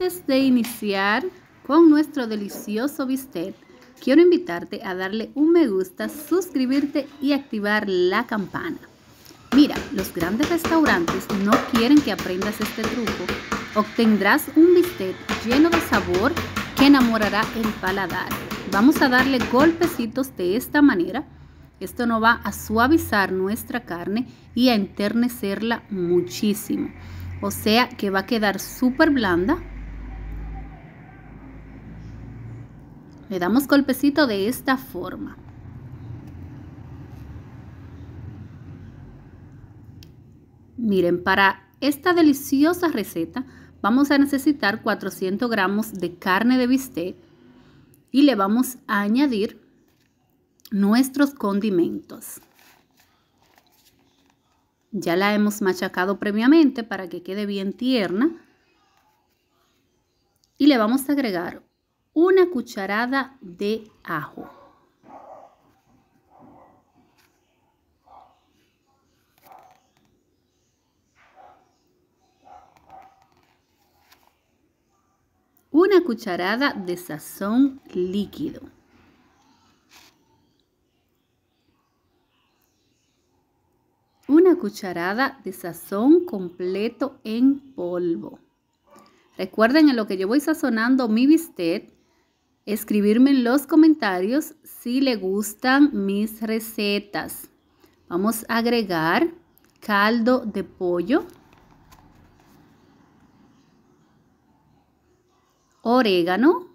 Antes de iniciar con nuestro delicioso bistec, quiero invitarte a darle un me gusta, suscribirte y activar la campana. Mira, los grandes restaurantes no quieren que aprendas este truco. Obtendrás un bistec lleno de sabor que enamorará el paladar. Vamos a darle golpecitos de esta manera. Esto nos va a suavizar nuestra carne y a enternecerla muchísimo. O sea que va a quedar súper blanda Le damos golpecito de esta forma. Miren, para esta deliciosa receta vamos a necesitar 400 gramos de carne de bistec y le vamos a añadir nuestros condimentos. Ya la hemos machacado previamente para que quede bien tierna. Y le vamos a agregar una cucharada de ajo. Una cucharada de sazón líquido. Una cucharada de sazón completo en polvo. Recuerden en lo que yo voy sazonando mi bistec, escribirme en los comentarios si le gustan mis recetas. Vamos a agregar caldo de pollo, orégano,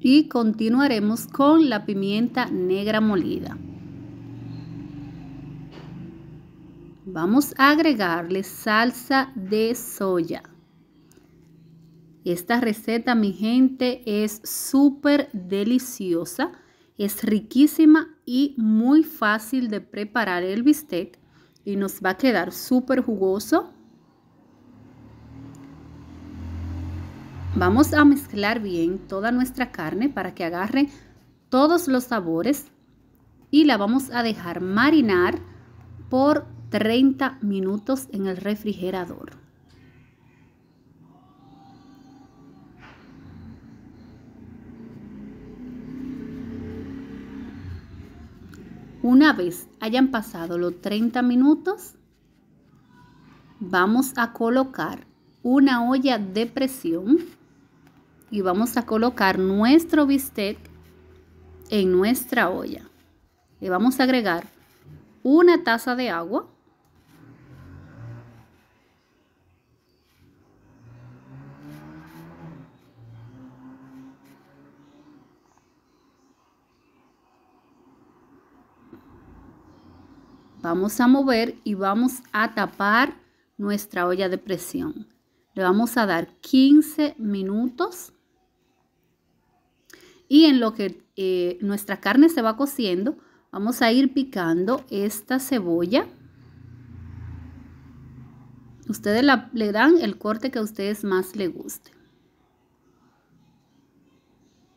y continuaremos con la pimienta negra molida. Vamos a agregarle salsa de soya. Esta receta, mi gente, es súper deliciosa. Es riquísima y muy fácil de preparar el bistec y nos va a quedar súper jugoso. Vamos a mezclar bien toda nuestra carne para que agarre todos los sabores y la vamos a dejar marinar por 30 minutos en el refrigerador. Una vez hayan pasado los 30 minutos, vamos a colocar una olla de presión y vamos a colocar nuestro bistec en nuestra olla. Le vamos a agregar una taza de agua Vamos a mover y vamos a tapar nuestra olla de presión. Le vamos a dar 15 minutos. Y en lo que eh, nuestra carne se va cociendo, vamos a ir picando esta cebolla. Ustedes le dan el corte que a ustedes más les guste.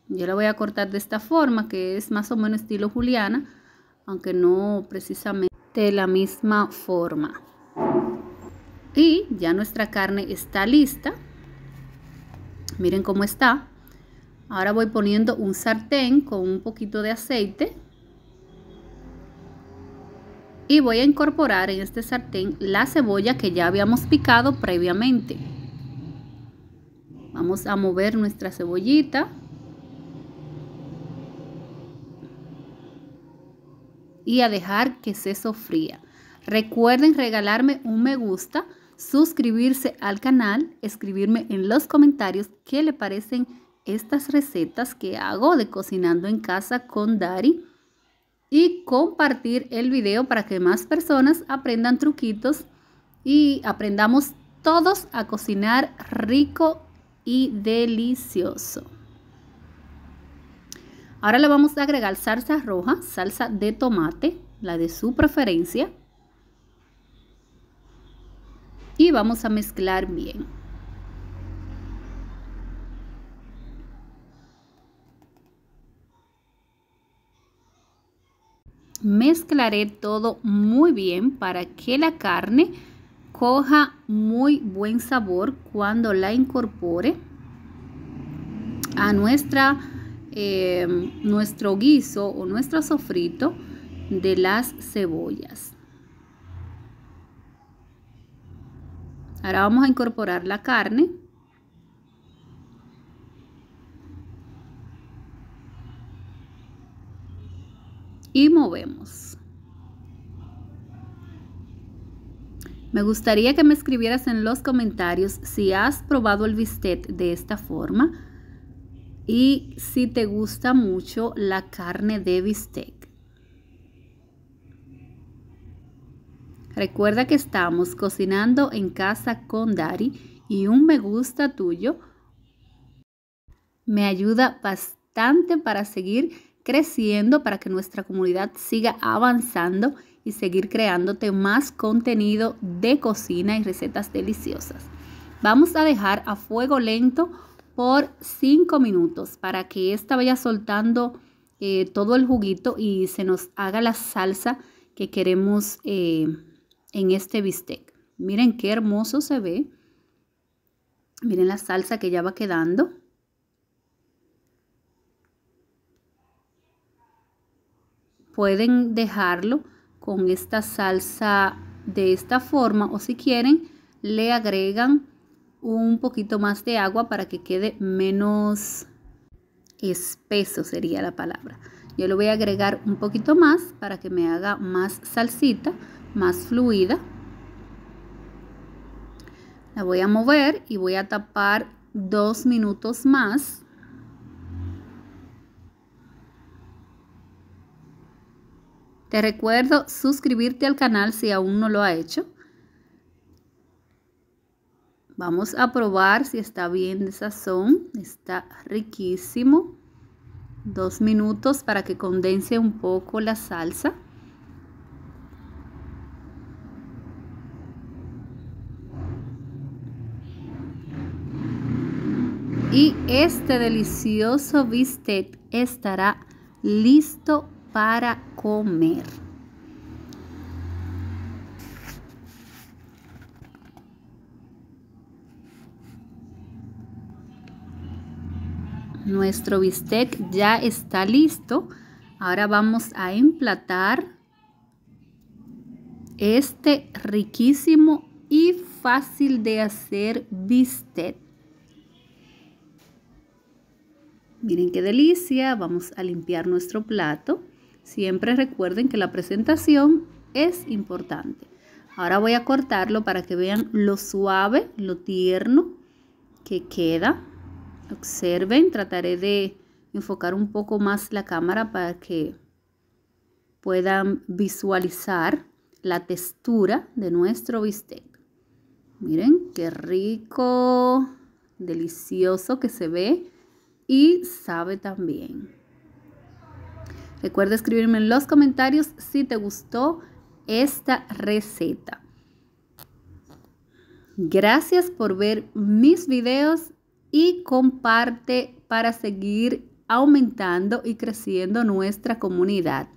Yo la voy a cortar de esta forma, que es más o menos estilo juliana, aunque no precisamente de la misma forma. Y ya nuestra carne está lista. Miren cómo está. Ahora voy poniendo un sartén con un poquito de aceite. Y voy a incorporar en este sartén la cebolla que ya habíamos picado previamente. Vamos a mover nuestra cebollita. y a dejar que se sofría. Recuerden regalarme un me gusta, suscribirse al canal, escribirme en los comentarios qué le parecen estas recetas que hago de cocinando en casa con Dari y compartir el video para que más personas aprendan truquitos y aprendamos todos a cocinar rico y delicioso. Ahora le vamos a agregar salsa roja, salsa de tomate, la de su preferencia. Y vamos a mezclar bien. Mezclaré todo muy bien para que la carne coja muy buen sabor cuando la incorpore a nuestra Em, nuestro guiso o nuestro sofrito de las cebollas. Ahora vamos a incorporar la carne. Y movemos. Me gustaría que me escribieras en los comentarios si has probado el bistec de esta forma y si te gusta mucho la carne de bistec. Recuerda que estamos cocinando en casa con Dari y un me gusta tuyo me ayuda bastante para seguir creciendo, para que nuestra comunidad siga avanzando y seguir creándote más contenido de cocina y recetas deliciosas. Vamos a dejar a fuego lento por 5 minutos para que esta vaya soltando eh, todo el juguito y se nos haga la salsa que queremos eh, en este bistec. Miren qué hermoso se ve. Miren la salsa que ya va quedando. Pueden dejarlo con esta salsa de esta forma o si quieren le agregan un poquito más de agua para que quede menos espeso sería la palabra. Yo lo voy a agregar un poquito más para que me haga más salsita, más fluida. La voy a mover y voy a tapar dos minutos más. Te recuerdo suscribirte al canal si aún no lo ha hecho Vamos a probar si está bien de sazón. Está riquísimo. Dos minutos para que condense un poco la salsa. Y este delicioso bistec estará listo para comer. Nuestro bistec ya está listo. Ahora vamos a emplatar este riquísimo y fácil de hacer bistec. Miren qué delicia. Vamos a limpiar nuestro plato. Siempre recuerden que la presentación es importante. Ahora voy a cortarlo para que vean lo suave, lo tierno que queda. Observen, trataré de enfocar un poco más la cámara para que puedan visualizar la textura de nuestro bistec. Miren qué rico, delicioso que se ve y sabe también. Recuerda escribirme en los comentarios si te gustó esta receta. Gracias por ver mis videos y comparte para seguir aumentando y creciendo nuestra comunidad.